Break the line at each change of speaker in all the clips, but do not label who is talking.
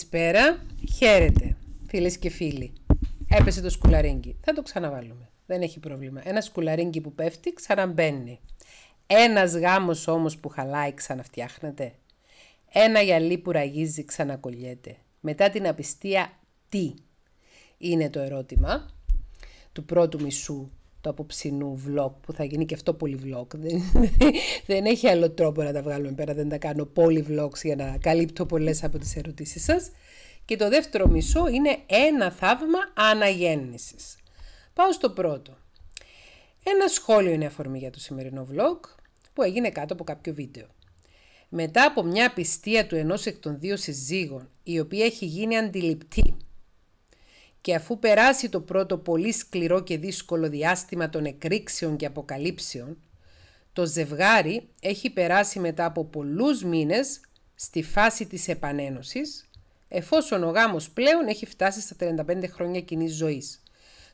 Καλησπέρα, χαίρετε φίλες και φίλοι. Έπεσε το σκουλαρίνκι, Θα το ξαναβάλουμε. Δεν έχει πρόβλημα. Ένα σκουλαρίνκι που πέφτει ξαναμπαίνει. Ένας γάμος όμως που χαλάει ξαναφτιάχνεται. Ένα γυαλί που ραγίζει ξανακολλιέται. Μετά την απιστία τι είναι το ερώτημα του πρώτου μισού το απόψινού vlog που θα γίνει και αυτό πολύ vlog. Δεν, δεν έχει άλλο τρόπο να τα βγάλουμε πέρα, δεν τα κάνω πολύ vlogs για να καλύπτω πολλές από τις ερωτήσεις σας. Και το δεύτερο μισό είναι ένα θαύμα αναγέννησης. Πάω στο πρώτο. Ένα σχόλιο είναι αφορμή για το σημερινό vlog που έγινε κάτω από κάποιο βίντεο. Μετά από μια πιστεία του ενός εκ των δύο συζύγων, η οποία έχει γίνει αντιληπτή και αφού περάσει το πρώτο πολύ σκληρό και δύσκολο διάστημα των εκρήξεων και αποκαλύψεων, το ζευγάρι έχει περάσει μετά από πολλούς μήνες στη φάση της επανένωσης, εφόσον ο γάμος πλέον έχει φτάσει στα 35 χρόνια κοινής ζωής.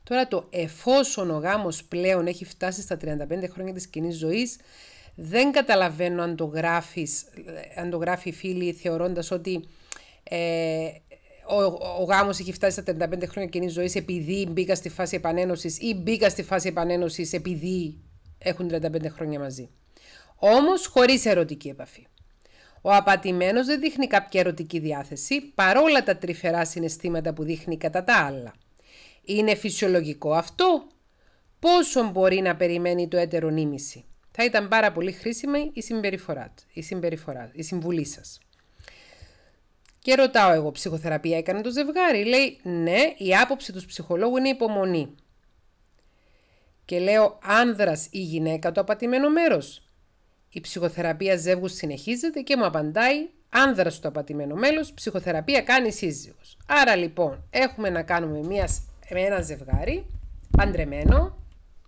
Τώρα το εφόσον ο γάμος πλέον έχει φτάσει στα 35 χρόνια της κοινής ζωής, δεν καταλαβαίνω αν το, γράφεις, ε, αν το γράφει η φίλη θεωρώντας ότι ε, ο, ο γάμος έχει φτάσει στα 35 χρόνια κοινή ζωής επειδή μπήκα στη φάση επανένωσης ή μπήκα στη φάση επανένωσης επειδή έχουν 35 χρόνια μαζί. Όμως χωρίς ερωτική επαφή. Ο απατημένος δεν δείχνει κάποια ερωτική διάθεση επανένωση η μπηκα στη φαση επανένωση επειδη εχουν 35 χρονια μαζι ομως χωρις ερωτικη επαφη ο απατημένος δεν δειχνει καποια ερωτικη διαθεση παρολα τα τρυφερα συναισθηματα που δειχνει κατα τα αλλα ειναι φυσιολογικο αυτο ποσο μπορει να περιμενει το ετερο νημιση θα ηταν παρα πολυ χρησιμη η, η η συμβουλη σας. Και ρωτάω εγώ, ψυχοθεραπεία έκανε το ζευγάρι. Λέει, ναι, η άποψη τους ψυχολόγου είναι υπομονή. Και λέω, άνδρας ή γυναίκα το απατημένο μέρος. Η ψυχοθεραπεία ζεύγους συνεχίζεται και μου απαντάει, άνδρας το απατημένο μέλος, ψυχοθεραπεία κάνει σύζυγος. Άρα λοιπόν, έχουμε να κάνουμε μια, ένα ζευγάρι, παντρεμένο,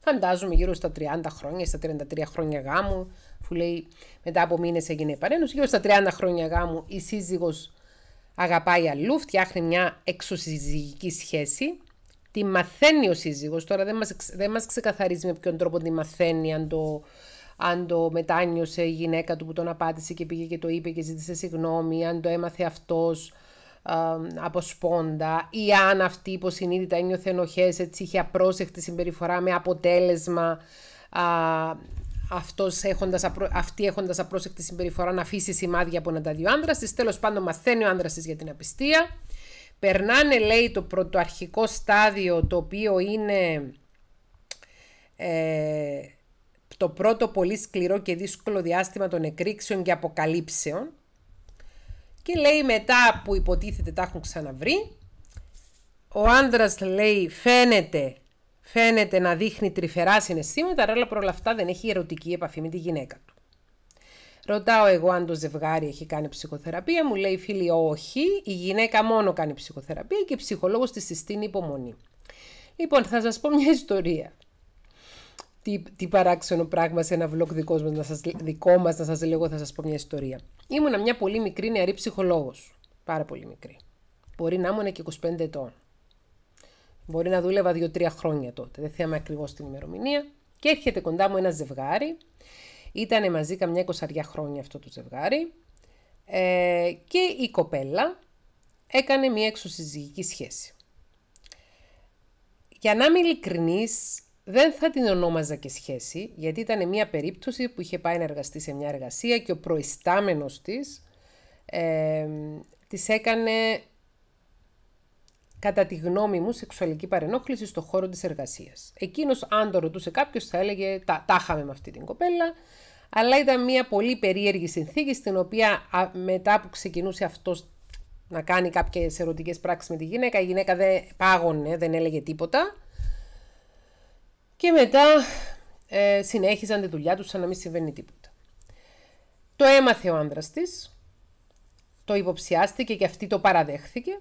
φαντάζομαι γύρω στα 30 χρόνια, στα 33 χρόνια γάμου, που λέει μετά από μήνες έγινε παρένωση, γύρω στα 30 χρόνια γάμου η σύζυγος αγαπάει αλλού, φτιάχνει μια εξωσυζυγική σχέση. Τη μαθαίνει ο σύζυγος, τώρα δεν μας δεν μας ξεκαθαρίζει με ποιον τρόπο τη μαθαίνει, αν το, αν το μετάνιωσε η γυναίκα του που τον απάντησε και πήγε και το είπε και ζήτησε συγγνώμη, αν το έμαθε αυτός από σπόντα ή αν αυτή υποσυνείδητα ένιωθε ενοχές, έτσι είχε απρόσεχτη συμπεριφορά με αποτέλεσμα α, αυτός έχοντας, αυτή έχοντας απρόσεκτη συμπεριφορά να αφήσει σημάδια από έναν τα δύο άντρα της. Τέλος πάντων, μαθαίνει ο άντρα της για την απιστία. Περνάνε, λέει, το πρωτοαρχικό στάδιο το οποίο είναι ε, το πρώτο πολύ σκληρό και δύσκολο διάστημα των εκρήξεων και αποκαλύψεων. Και λέει μετά που υποτίθεται τα έχουν ξαναβρει, ο άντρας λέει φαίνεται Φαίνεται να δείχνει τρυφερά συναισθήματα, αλλά παρόλα αυτά δεν έχει ερωτική επαφή με τη γυναίκα του. Ρωτάω εγώ αν το ζευγάρι έχει κάνει ψυχοθεραπεία, μου λέει η φίλη όχι, η γυναίκα μόνο κάνει ψυχοθεραπεία και η ψυχολόγος της συστήνει υπομονή. Λοιπόν, θα σας πω μια ιστορία. Τι, τι παράξενο πράγμα σε ένα vlog δικό μας, να σας, δικό μας σας λέγω, θα σας πω μια ιστορία. Ήμουνα μια πολύ μικρή νεαρή ψυχολόγος, πάρα πολύ μικρή. Μπορεί να ήμουν και 25 ετών. Μπορεί να δούλευα δύο-τρία χρόνια τότε, δεν θυμάμαι ακριβώς την ημερομηνία. Και έρχεται κοντά μου ένα ζευγάρι. Ήταν μαζί καμιά εικοσαριά χρόνια αυτό το ζευγάρι. Ε, και η κοπέλα έκανε μια εξωσυζυγική σχέση. Για να είμαι ειλικρινής, δεν θα την ονόμαζα και σχέση, γιατί ήταν μια περίπτωση που είχε πάει να εργαστεί σε μια εργασία και ο προϊστάμενος της ε, της έκανε κατά τη γνώμη μου, σεξουαλική παρενόχληση στον χώρο της εργασίας. Εκείνος, αν το ρωτούσε κάποιος, θα έλεγε τα, τα είχαμε με αυτή την κοπέλα. Αλλά ήταν μια πολύ περίεργη συνθήκη στην οποία μετά που ξεκινούσε αυτός να κάνει κάποιες ερωτικές πράξεις με τη γυναίκα, η γυναίκα δεν πάγωνε, δεν έλεγε τίποτα. Και μετά ε, συνέχιζαν τη δουλειά τους σαν να μην συμβαίνει τίποτα. Το έμαθε ο άντρα της, το υποψιάστηκε και αυτή το παραδέχθηκε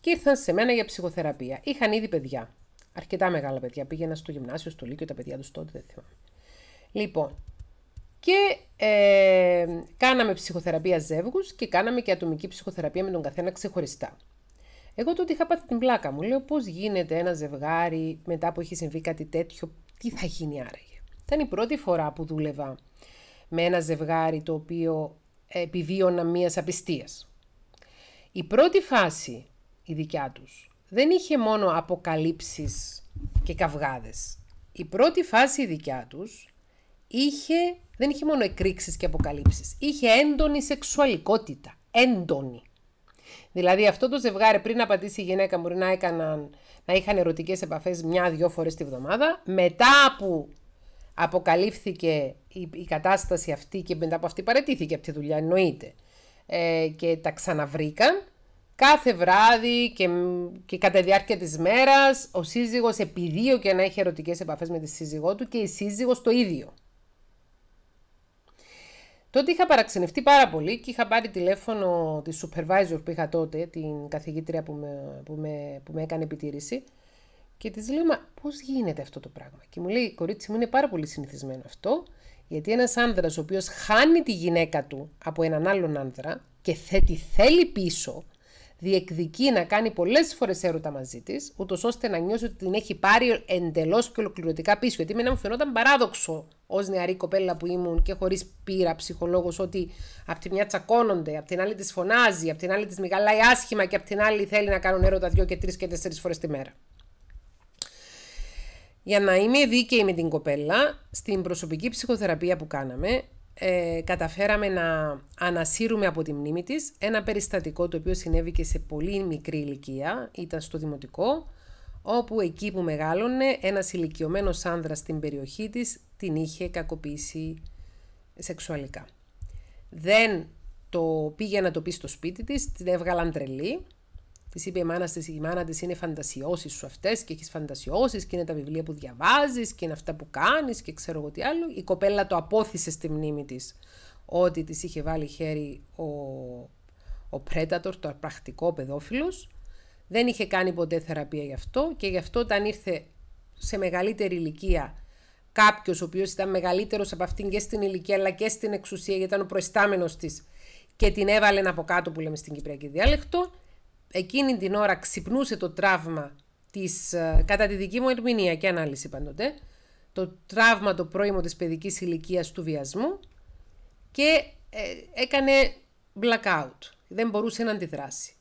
και ήρθαν σε μένα για ψυχοθεραπεία. Είχαν ήδη παιδιά. Αρκετά μεγάλα παιδιά. Πήγαινα στο γυμνάσιο, στο Λύκειο, τα παιδιά τους τότε, δεν θυμάμαι. Λοιπόν, και ε, κάναμε ψυχοθεραπεία ζεύγους και κάναμε και ατομική ψυχοθεραπεία με τον καθένα ξεχωριστά. Εγώ τότε είχα πάθει την πλάκα μου. Λέω πώς γίνεται ένα ζευγάρι μετά που έχει συμβεί κάτι τέτοιο, τι θα γίνει άραγε. Ήταν η πρώτη φορά που δούλευα με ένα ζευγάρι το οποίο επιβίωνα μίας απιστίας. Η πρώτη φάση η δικιά τους. Δεν είχε μόνο αποκαλύψεις και καυγάδες. Η πρώτη φάση η δικιά τους είχε, δεν είχε μόνο εκρήξεις και αποκαλύψεις. Είχε έντονη σεξουαλικότητα. Έντονη. Δηλαδή αυτό το ζευγάρι πριν απαντήσει η γυναίκα μπορεί να, έκαναν, να είχαν ερωτικές επαφές μια-δυο φορές τη βδομάδα. Μετά που αποκαλύφθηκε η, η κατάσταση αυτή και μετά από αυτή παρετήθηκε από τη δουλειά εννοείται ε, και τα ξαναβρήκαν Κάθε βράδυ και, και κατά διάρκεια της μέρας ο σύζυγος επιδίωκε να έχει ερωτικές επαφές με τη σύζυγό του και η σύζυγος το ίδιο. Τότε είχα παραξενευτεί πάρα πολύ και είχα πάρει τηλέφωνο τη supervisor που είχα τότε, την καθηγήτρια που με, που με, που με έκανε επιτήρηση. Και της λέω, μα πώς γίνεται αυτό το πράγμα. Και μου λέει, κορίτσι μου είναι πάρα πολύ συνηθισμένο αυτό, γιατί ένας άνδρας ο οποίος χάνει τη γυναίκα του από έναν άλλον άνδρα και θέτει θέλει πίσω, διεκδικεί να κάνει πολλές φορές έρωτα μαζί της, ούτως ώστε να νιώσει ότι την έχει πάρει εντελώς και ολοκληρωτικά πίσω. Γιατί με μου φαινόταν παράδοξο ως νεαρή κοπέλα που ήμουν και χωρίς πείρα ψυχολόγος ότι από τη μια τσακώνονται, από την άλλη της φωνάζει, από την άλλη της μεγαλάει άσχημα και από την άλλη θέλει να κάνουν έρωτα δύο και τρεις και τέσσερις φορές τη μέρα. Για να είμαι δίκαιη με την κοπέλα, στην προσωπική ψυχοθεραπεία που κάναμε, ε, καταφέραμε να ανασύρουμε από τη μνήμη της ένα περιστατικό το οποίο συνέβη και σε πολύ μικρή ηλικία, ήταν στο δημοτικό, όπου εκεί που μεγάλωνε ένας ηλικιωμένος άνδρας στην περιοχή της την είχε κακοποιήσει σεξουαλικά. Δεν το πήγε να το πει στο σπίτι της, την έβγαλαν τρελή Της είπε η μάνα της, η μάνα της είναι φαντασιώσεις σου αυτές και έχεις φαντασιώσεις και είναι τα βιβλία που διαβάζεις και είναι αυτά που κάνεις και ξέρω εγώ τι άλλο. Η κοπέλα το απόθυσε στη μνήμη της ότι της είχε βάλει χέρι ο, ο πρέτατορ, το αρπακτικό παιδόφιλος. Δεν είχε κάνει ποτέ θεραπεία γι' αυτό και γι' αυτό όταν ήρθε σε μεγαλύτερη ηλικία κάποιος ο οποίος ήταν μεγαλύτερος από αυτήν και στην ηλικία αλλά και στην εξουσία, γιατί ήταν ο προϊστάμενος της και την έβαλε από κάτω που λέμε στην Κυπριακή διάλεκτο, εκείνη την ώρα ξυπνούσε το τραύμα της, ε, κατά τη δική μου ερμηνεία και ανάλυση πάντοτε, το τραύμα το πρώιμο της παιδικής ηλικίας του βιασμού και ε, έκανε blackout, δεν μπορούσε να αντιδράσει.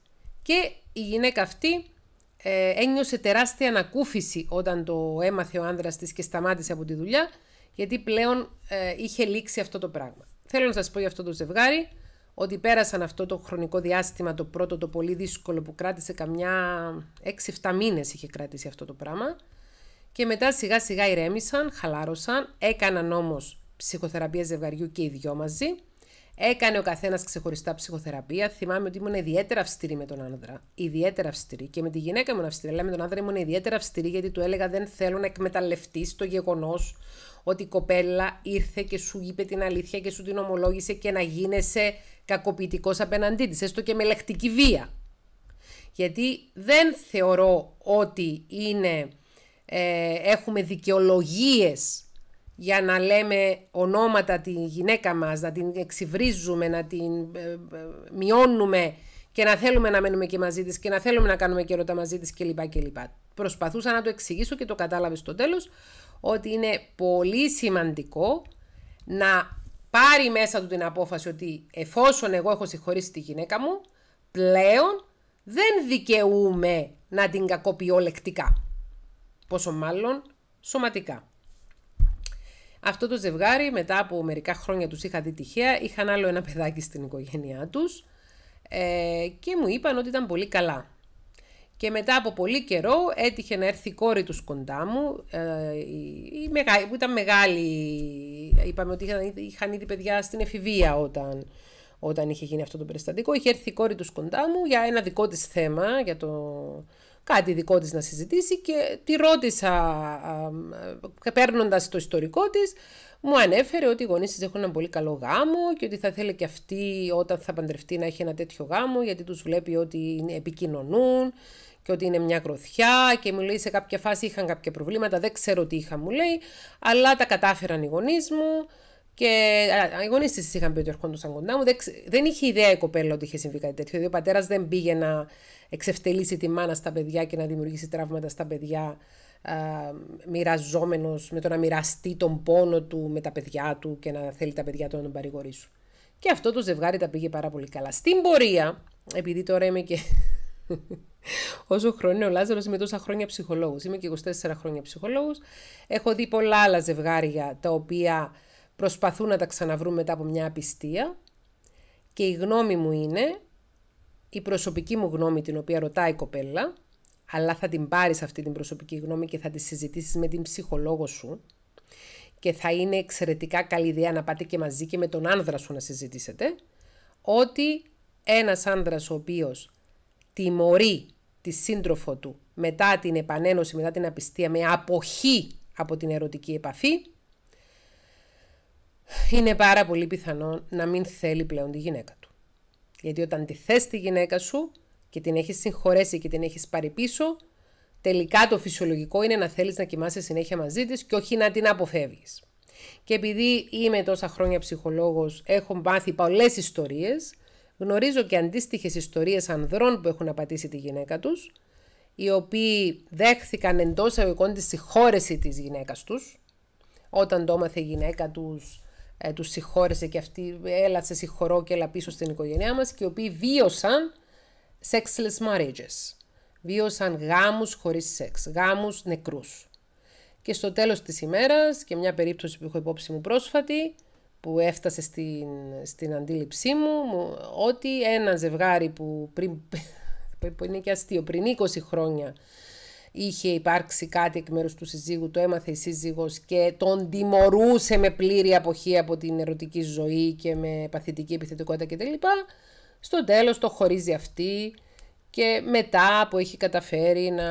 Και η γυναίκα αυτή ε, ένιωσε τεράστια ανακούφιση όταν το έμαθε ο άνδρας της και σταμάτησε από τη δουλειά, γιατί πλέον ε, είχε λήξει αυτό το πράγμα. Θέλω να σας πω για αυτό το ζευγάρι, ότι πέρασαν αυτό το χρονικό διάστημα, το πρώτο, το πολύ δύσκολο που κράτησε καμιά 6-7 μήνες είχε κράτησει αυτό το πράγμα. Και μετά σιγά σιγά ηρέμησαν, χαλάρωσαν, έκαναν όμως ψυχοθεραπεία ζευγαριού και οι δυο μαζί. Έκανε ο καθένας ξεχωριστά ψυχοθεραπεία. Θυμάμαι ότι ήμουν ιδιαίτερα αυστηρή με τον άνδρα. Ιδιαίτερα αυστηρή. Και με τη γυναίκα μου αυστηρή. Αλλά με τον άνδρα ήμουν ιδιαίτερα αυστηρή γιατί του έλεγα δεν θέλω να εκμεταλλευτεί το γεγονός ότι η κοπέλα ήρθε και σου είπε την αλήθεια και σου την ομολόγησε και να γίνεσαι κακοποιητικός απέναντί της, έστω και με λεκτική βία. Γιατί δεν θεωρώ ότι είναι, ε, έχουμε δικαιολογίες για να λέμε ονόματα τη γυναίκα μας, να την εξυβρίζουμε, να την ε, ε, μειώνουμε και να θέλουμε να μένουμε και μαζί της και να θέλουμε να κάνουμε και μαζί της κλπ. κλπ. Προσπαθούσα να το εξηγήσω και το κατάλαβες στο τέλος ότι είναι πολύ σημαντικό να πάρει μέσα του την απόφαση ότι εφόσον εγώ έχω συγχωρήσει τη γυναίκα μου, πλέον δεν δικαιούμαι να την κακοποιώ λεκτικά. Πόσο μάλλον σωματικά. Αυτό το ζευγάρι μετά από μερικά χρόνια τους είχα δει τυχαία, είχαν άλλο ένα παιδάκι στην οικογένειά τους ε, και μου είπαν ότι ήταν πολύ καλά. Και μετά από πολύ καιρό έτυχε να έρθει η κόρη τους κοντά μου, ε, η, που ήταν μεγάλη, είπαμε ότι είχαν, είχαν ήδη παιδιά στην εφηβεία όταν, όταν είχε γίνει αυτό το περιστατικό, είχε έρθει η κόρη τους κοντά μου για ένα δικό της θέμα, για το κάτι δικό της να συζητήσει και τη ρώτησα παίρνοντας το ιστορικό της μου ανέφερε ότι οι γονείς της έχουν ένα πολύ καλό γάμο και ότι θα θέλει και αυτή όταν θα παντρευτεί να έχει ένα τέτοιο γάμο, γιατί τους βλέπει ότι επικοινωνούν και ότι είναι μια κροθιά Και μου λέει σε κάποια φάση είχαν κάποια προβλήματα, δεν ξέρω τι είχα, μου λέει, αλλά τα κατάφεραν οι γονείς μου. Και οι γονείς της είχαν πει ότι ερχόντουσαν κοντά μου. Δεν, είχε ιδέα η κοπέλα ότι είχε συμβεί κάτι τέτοιο. Δηλαδή ο πατέρας δεν πήγε να εξευτελίσει τη μάνα στα παιδιά και να δημιουργήσει τραύματα στα παιδιά μοιραζόμενος με το να μοιραστεί τον πόνο του με τα παιδιά του και να θέλει τα παιδιά του να τον παρηγορήσουν. Και αυτό το ζευγάρι τα πήγε πάρα πολύ καλά. Στην πορεία, επειδή τώρα είμαι και. Όσο χρόνο είναι ο Λάζαρος, είμαι τόσα χρόνια ψυχολόγος. Είμαι και 24 χρόνια ψυχολόγος. Έχω δει πολλά άλλα ζευγάρια τα οποία προσπαθούν να τα ξαναβρούν μετά από μια απιστία και η γνώμη μου είναι, η προσωπική μου γνώμη την οποία ρωτάει η κοπέλα, αλλά θα την πάρεις αυτή την προσωπική γνώμη και θα τη συζητήσεις με την ψυχολόγο σου και θα είναι εξαιρετικά καλή ιδέα να πάτε και μαζί και με τον άνδρα σου να συζητήσετε, ότι ένας άνδρας ο οποίος τιμωρεί τη σύντροφο του μετά την επανένωση, μετά την απιστία, με αποχή από την ερωτική επαφή, είναι πάρα πολύ πιθανό να μην θέλει πλέον τη γυναίκα του. Γιατί όταν τη θες τη γυναίκα σου και την έχεις συγχωρέσει και την έχεις πάρει πίσω, τελικά το φυσιολογικό είναι να θέλεις να κοιμάσαι συνέχεια μαζί της και όχι να την αποφεύγεις. Και επειδή είμαι τόσα χρόνια ψυχολόγος, έχω μάθει πολλές ιστορίες, γνωρίζω και αντίστοιχες ιστορίες ανδρών που έχουν απατήσει τη γυναίκα τους, οι οποίοι δέχθηκαν εντός αγωγικών τη συγχώρεση της γυναίκας τους, όταν το έμαθε η γυναίκα τους ε, τους συγχώρεσε και αυτή έλα σε συγχωρώ και έλα πίσω στην οικογένειά μας και οι οποίοι βίωσαν sexless marriages. Βίωσαν γάμους χωρίς σεξ, γάμους νεκρούς. Και στο τέλος της ημέρας και μια περίπτωση που έχω υπόψη μου πρόσφατη που έφτασε στην, στην αντίληψή μου ότι ένα ζευγάρι που πριν, που είναι και αστείο, πριν 20 χρόνια είχε υπάρξει κάτι εκ μέρους του συζύγου, το έμαθε η σύζυγος και τον τιμωρούσε με πλήρη αποχή από την ερωτική ζωή και με παθητική επιθετικότητα κτλ. Στο τέλος το χωρίζει αυτή και μετά που έχει καταφέρει να,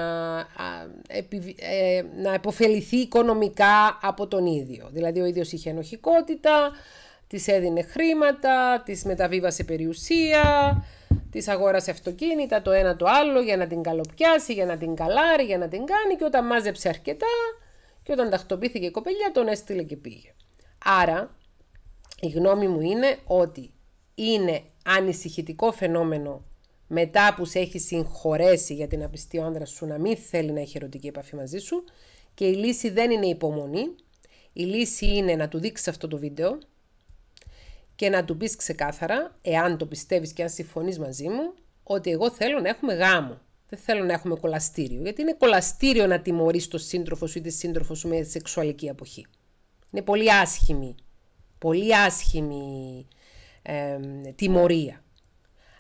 ε, να επωφεληθεί οικονομικά από τον ίδιο. Δηλαδή ο ίδιος είχε ενοχικότητα, της έδινε χρήματα, της μεταβίβασε περιουσία, Της αγόρασε αυτοκίνητα το ένα το άλλο για να την καλοπιάσει, για να την καλάρει, για να την κάνει και όταν μάζεψε αρκετά και όταν τακτοποιήθηκε η κοπελιά τον έστειλε και πήγε. Άρα η γνώμη μου είναι ότι είναι ανησυχητικό φαινόμενο μετά που σε έχει συγχωρέσει για την απιστή ο άντρα σου να μην θέλει να έχει ερωτική επαφή μαζί σου και η λύση δεν είναι υπομονή. Η λύση είναι να του δείξεις αυτό το βίντεο, και να του πεις ξεκάθαρα, εάν το πιστεύεις και αν συμφωνείς μαζί μου, ότι εγώ θέλω να έχουμε γάμο. Δεν θέλω να έχουμε κολαστήριο. Γιατί είναι κολαστήριο να τιμωρείς το σύντροφο σου ή τη σύντροφο σου με σεξουαλική αποχή. Είναι πολύ άσχημη. Πολύ άσχημη τιμωρία.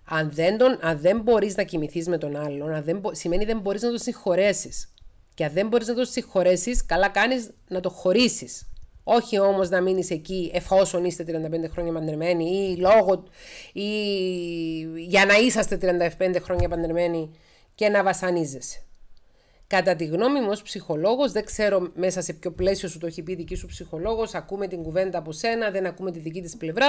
Αν δεν, τον, αν δεν μπορείς να κοιμηθείς με τον άλλον, αν δεν, σημαίνει δεν μπορείς να τον συγχωρέσεις. Και αν δεν μπορείς να τον συγχωρέσεις, καλά κάνεις να το χωρίσεις. Όχι όμως να μείνεις εκεί εφόσον είστε 35 χρόνια παντρεμένοι ή λόγω. ή για να είσαστε 35 χρόνια παντρεμένοι και να βασανίζεσαι. Κατά τη γνώμη μου, ως ψυχολόγος, δεν ξέρω μέσα σε ποιο πλαίσιο σου το έχει πει δική σου ψυχολόγος. Ακούμε την κουβέντα από σένα, δεν ακούμε τη δική της πλευρά.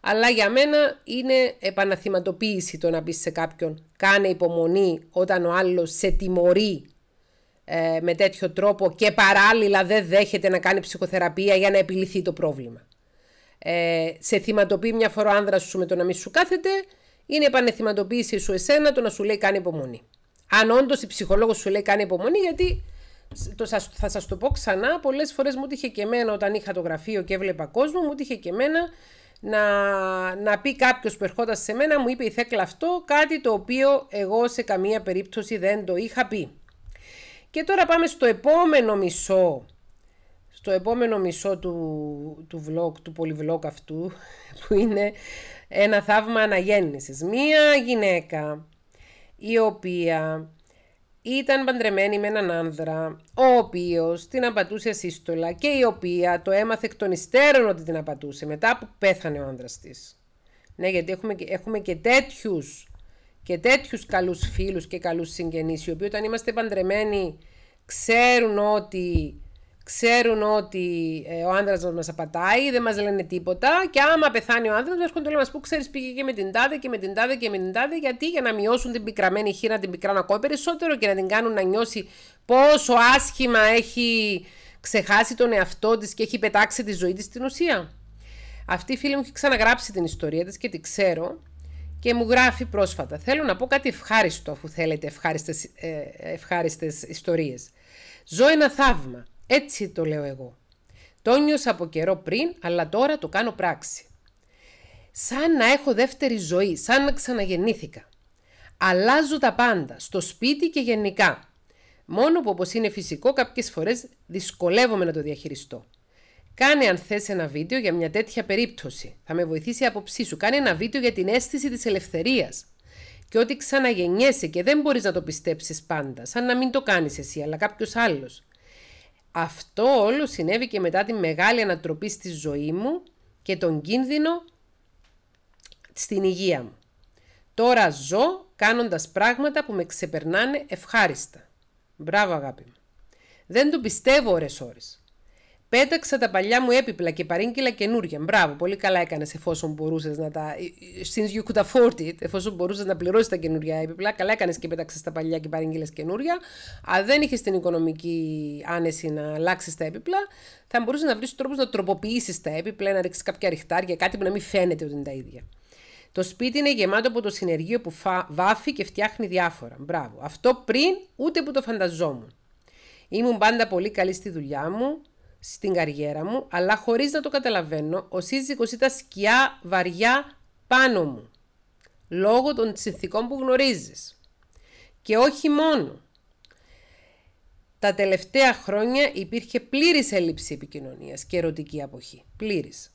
Αλλά για μένα είναι επαναθυματοποίηση το να πει σε κάποιον: Κάνε υπομονή όταν ο άλλος σε τιμωρεί ε, με τέτοιο τρόπο και παράλληλα δεν δέχεται να κάνει ψυχοθεραπεία για να επιληθεί το πρόβλημα. Ε, σε θυματοποιεί μια φορά ο άνδρας σου με το να μην σου κάθεται, είναι επανεθυματοποίηση σου εσένα το να σου λέει κάνει υπομονή. Αν όντως η ψυχολόγος σου λέει κάνει υπομονή, γιατί το, θα σας το πω ξανά, πολλές φορές μου είχε και εμένα όταν είχα το γραφείο και έβλεπα κόσμο, μου είχε και εμένα να, να πει κάποιος που ερχόταν σε μένα, μου είπε η Θέκλα αυτό, κάτι το οποίο εγώ σε καμία περίπτωση δεν το είχα πει. Και τώρα πάμε στο επόμενο μισό. Στο επόμενο μισό του, του vlog, του πολυβλόκ αυτού, που είναι ένα θαύμα αναγέννησης. Μία γυναίκα η οποία ήταν παντρεμένη με έναν άνδρα, ο οποίος την απατούσε σύστολα και η οποία το έμαθε εκ των υστέρων ότι την απατούσε μετά που πέθανε ο άνδρας της. Ναι, γιατί έχουμε και, έχουμε και τέτοιους και τέτοιους καλούς φίλους και καλούς συγγενείς, οι οποίοι όταν είμαστε παντρεμένοι ξέρουν ότι, ξέρουν ότι ε, ο άντρα μας μας απατάει, δεν μας λένε τίποτα. Και άμα πεθάνει ο άντρα, έρχονται να μας πού Ξέρεις, πήγε και με την τάδε και με την τάδε και με την τάδε. Γιατί για να μειώσουν την πικραμένη χείρα, την πικράνω ακόμα περισσότερο και να την κάνουν να νιώσει πόσο άσχημα έχει ξεχάσει τον εαυτό της και έχει πετάξει τη ζωή της στην ουσία. Αυτή η φίλη μου έχει ξαναγράψει την ιστορία της και τη ξέρω και μου γράφει πρόσφατα. Θέλω να πω κάτι ευχάριστο, αφού θέλετε ευχάριστες, ε, ευχάριστες ιστορίες. Ζω ένα θαύμα. Έτσι το λέω εγώ. Το νιώσα από καιρό πριν, αλλά τώρα το κάνω πράξη. Σαν να έχω δεύτερη ζωή, σαν να ξαναγεννήθηκα. Αλλάζω τα πάντα, στο σπίτι και γενικά. Μόνο που όπως είναι φυσικό κάποιες φορές δυσκολεύομαι να το διαχειριστώ. Κάνε αν θες ένα βίντεο για μια τέτοια περίπτωση. Θα με βοηθήσει η άποψή σου. Κάνε ένα βίντεο για την αίσθηση της ελευθερίας. Και ότι ξαναγεννιέσαι και δεν μπορείς να το πιστέψεις πάντα, σαν να μην το κάνεις εσύ, αλλά κάποιος άλλος. Αυτό όλο συνέβη και μετά τη μεγάλη ανατροπή στη ζωή μου και τον κίνδυνο στην υγεία μου. Τώρα ζω κάνοντας πράγματα που με ξεπερνάνε ευχάριστα. Μπράβο αγάπη μου. Δεν το πιστεύω ώρες ώρες. Πέταξα τα παλιά μου έπιπλα και παρήγγειλα καινούρια. Μπράβο, πολύ καλά έκανες εφόσον μπορούσες να τα. Ε, ε, since you could afford it, εφόσον μπορούσες να πληρώσεις τα καινούρια έπιπλα, καλά έκανες και πέταξες τα παλιά και παρήγγειλε καινούρια. Αν δεν είχες την οικονομική άνεση να αλλάξεις τα έπιπλα, θα μπορούσες να βρεις τρόπο να τροποποιήσεις τα έπιπλα, να ρίξεις κάποια ριχτάρια, κάτι που να μην φαίνεται ότι είναι τα ίδια. Το σπίτι είναι γεμάτο από το συνεργείο που φα... βάφει και φτιάχνει διάφορα. Μπράβο. Αυτό πριν ούτε που το φανταζόμουν. Ήμουν πάντα πολύ καλή στη δουλειά μου, στην καριέρα μου, αλλά χωρίς να το καταλαβαίνω, ο σύζυγος ήταν σκιά βαριά πάνω μου, λόγω των συνθήκων που γνωρίζεις. Και όχι μόνο. Τα τελευταία χρόνια υπήρχε πλήρης έλλειψη επικοινωνίας και ερωτική αποχή. Πλήρης.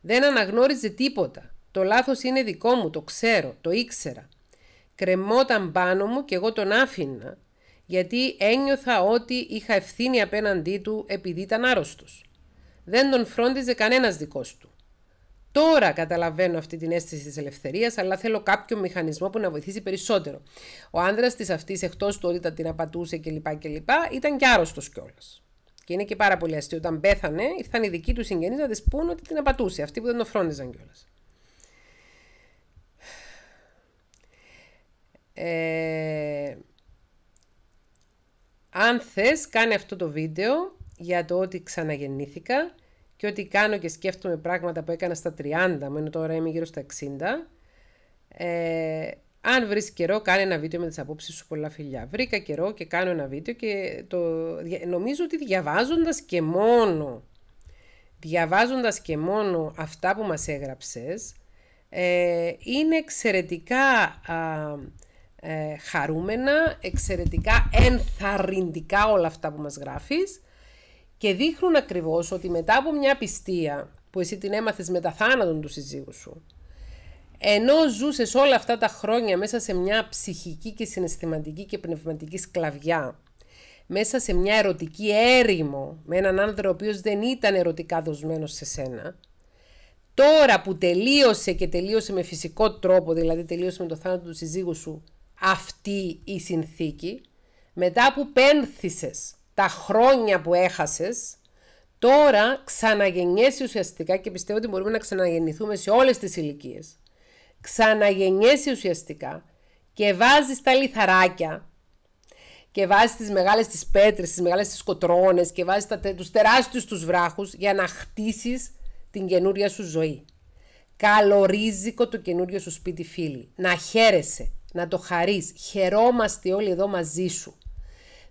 Δεν αναγνώριζε τίποτα. Το λάθος είναι δικό μου, το ξέρω, το ήξερα. Κρεμόταν πάνω μου και εγώ τον άφηνα γιατί ένιωθα ότι είχα ευθύνη απέναντί του επειδή ήταν άρρωστος. Δεν τον φρόντιζε κανένας δικός του. Τώρα καταλαβαίνω αυτή την αίσθηση της ελευθερίας, αλλά θέλω κάποιο μηχανισμό που να βοηθήσει περισσότερο. Ο άντρα της αυτής, εκτός του ότι την απατούσε κλπ. κλπ ήταν και άρρωστος κιόλας. Και είναι και πάρα πολύ αστείο. Όταν πέθανε, ήρθαν οι δικοί του συγγενείς να της πούν ότι την απατούσε, αυτή που δεν το φρόντιζαν κιόλας. Ε, αν θες, κάνε αυτό το βίντεο για το ότι ξαναγεννήθηκα και ότι κάνω και σκέφτομαι πράγματα που έκανα στα 30, ενώ τώρα είμαι γύρω στα 60. Ε, αν βρεις καιρό, κάνε ένα βίντεο με τις απόψεις σου πολλά φιλιά. Βρήκα καιρό και κάνω ένα βίντεο και το, νομίζω ότι διαβάζοντας και μόνο, διαβάζοντας και μόνο αυτά που μας έγραψες, ε, είναι εξαιρετικά... Ε, χαρούμενα, εξαιρετικά ενθαρρυντικά όλα αυτά που μας γράφεις και δείχνουν ακριβώς ότι μετά από μια πιστία που εσύ την έμαθες με τα θάνατον του συζύγου σου, ενώ ζούσες όλα αυτά τα χρόνια μέσα σε μια ψυχική και συναισθηματική και πνευματική σκλαβιά, μέσα σε μια ερωτική έρημο με έναν άνδρα ο οποίος δεν ήταν ερωτικά δοσμένος σε σένα, τώρα που τελείωσε και τελείωσε με φυσικό τρόπο, δηλαδή τελείωσε με το θάνατο του συζύγου σου αυτή η συνθήκη, μετά που πένθησες τα χρόνια που έχασες, τώρα ξαναγεννιέσαι ουσιαστικά και πιστεύω ότι μπορούμε να ξαναγεννηθούμε σε όλες τις ηλικίες. Ξαναγεννιέσαι ουσιαστικά και βάζεις τα λιθαράκια και βάζεις τις μεγάλες τις πέτρες, τις μεγάλες τις κοτρώνες και βάζεις τα, τους τεράστιους τους βράχους για να χτίσεις την καινούρια σου ζωή. Καλορίζικο το καινούριο σου σπίτι φίλη. Να χαίρεσαι, να το χαρείς. Χαιρόμαστε όλοι εδώ μαζί σου.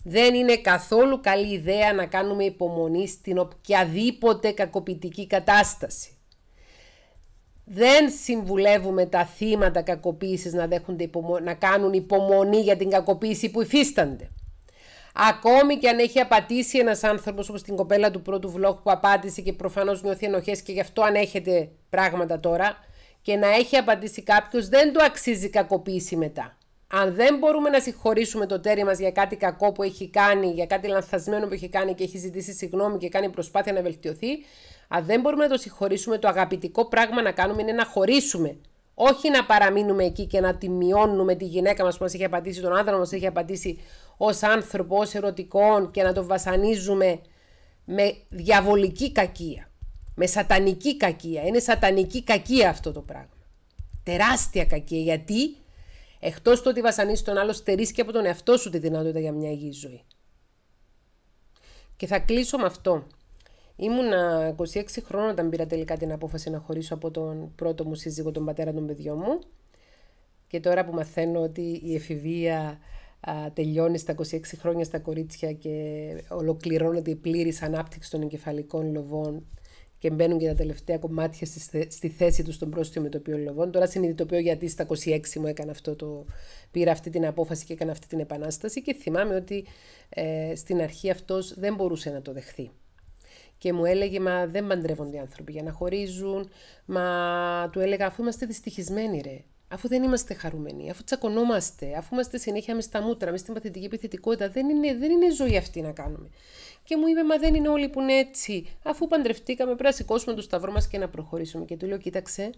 Δεν είναι καθόλου καλή ιδέα να κάνουμε υπομονή στην οποιαδήποτε κακοποιητική κατάσταση. Δεν συμβουλεύουμε τα θύματα κακοποίησης να, δέχονται να κάνουν υπομονή για την κακοποίηση που υφίστανται. Ακόμη και αν έχει απατήσει ένας άνθρωπος όπως την κοπέλα του πρώτου βλόγου που απάντησε και προφανώς νιώθει ενοχές και γι' αυτό έχετε πράγματα τώρα, και να έχει απαντήσει κάποιος, δεν το αξίζει κακοποίηση μετά. Αν δεν μπορούμε να συγχωρήσουμε το τέρι μας για κάτι κακό που έχει κάνει, για κάτι λανθασμένο που έχει κάνει και έχει ζητήσει συγγνώμη και κάνει προσπάθεια να βελτιωθεί, αν δεν μπορούμε να το συγχωρήσουμε, το αγαπητικό πράγμα να κάνουμε είναι να χωρίσουμε. Όχι να παραμείνουμε εκεί και να τιμιώνουμε τη γυναίκα μας που μας έχει απαντήσει, τον άνθρωπο μα έχει απαντήσει ως άνθρωπο, ως ερωτικό και να τον βασανίζουμε με διαβολική κακία. Με σατανική κακία. Είναι σατανική κακία αυτό το πράγμα. Τεράστια κακία. Γιατί εκτός το ότι βασανίζεις τον άλλο, στερείς και από τον εαυτό σου τη δυνατότητα για μια υγιή ζωή. Και θα κλείσω με αυτό. Ήμουνα 26 χρόνια όταν πήρα τελικά την απόφαση να χωρίσω από τον πρώτο μου σύζυγο, τον πατέρα των παιδιών μου. Και τώρα που μαθαίνω ότι η εφηβεία α, τελειώνει στα 26 χρόνια στα κορίτσια και ολοκληρώνεται η πλήρης ανάπτυξη των εγκεφαλικών λοβών και μπαίνουν και τα τελευταία κομμάτια στη, θέση τους στον πρόστιμο με το οποίο λογών. Τώρα συνειδητοποιώ γιατί στα 26 μου έκανα αυτό το, πήρα αυτή την απόφαση και έκανα αυτή την επανάσταση και θυμάμαι ότι ε, στην αρχή αυτός δεν μπορούσε να το δεχθεί. Και μου έλεγε, μα δεν παντρεύονται οι άνθρωποι για να χωρίζουν, μα του έλεγα, αφού είμαστε δυστυχισμένοι ρε, Αφού δεν είμαστε χαρούμενοι, αφού τσακωνόμαστε, αφού είμαστε συνέχεια μες στα μούτρα, μες στην παθητική επιθετικότητα, δεν είναι, δεν είναι ζωή αυτή να κάνουμε. Και μου είπε, Μα δεν είναι όλοι που είναι έτσι. Αφού παντρευτήκαμε, πρέπει να σηκώσουμε το σταυρό μας και να προχωρήσουμε. Και του λέω, Κοίταξε,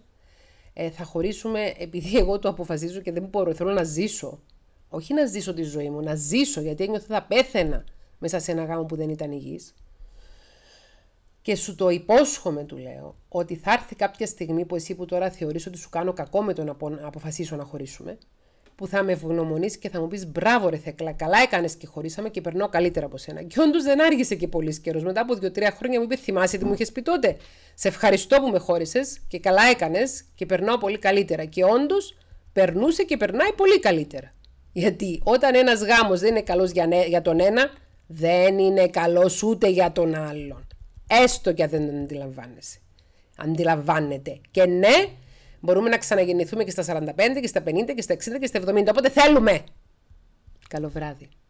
ε, θα χωρίσουμε επειδή εγώ το αποφασίζω και δεν μπορώ. Θέλω να ζήσω. Όχι να ζήσω τη ζωή μου, να ζήσω γιατί ένιωθα θα πέθαινα μέσα σε ένα γάμο που δεν ήταν υγιής. Και σου το υπόσχομαι, του λέω, ότι θα έρθει κάποια στιγμή που εσύ που τώρα θεωρείς ότι σου κάνω κακό με το να αποφασίσω να χωρίσουμε, που θα με ευγνωμονείς και θα μου πεις μπράβο, ρε Θεκλά, καλά έκανες και χωρίσαμε και περνώ καλύτερα από σένα. Και όντως δεν άργησε και πολύ καιρός. Μετά από δύο-τρία χρόνια μου είπε: Θυμάσαι τι μου είχες πει τότε. Σε ευχαριστώ που με χώρισες και καλά έκανες και περνώ πολύ καλύτερα. Και όντως περνούσε και περνάει πολύ καλύτερα. Γιατί όταν ένας γάμος δεν είναι καλός για τον ένα, δεν είναι καλός ούτε για τον άλλον. Έστω και αν δεν τον αντιλαμβάνεσαι. Αντιλαμβάνεται. Και ναι, μπορούμε να ξαναγεννηθούμε και στα 45 και στα 50 και στα 60 και στα 70. Όποτε θέλουμε. Καλό βράδυ.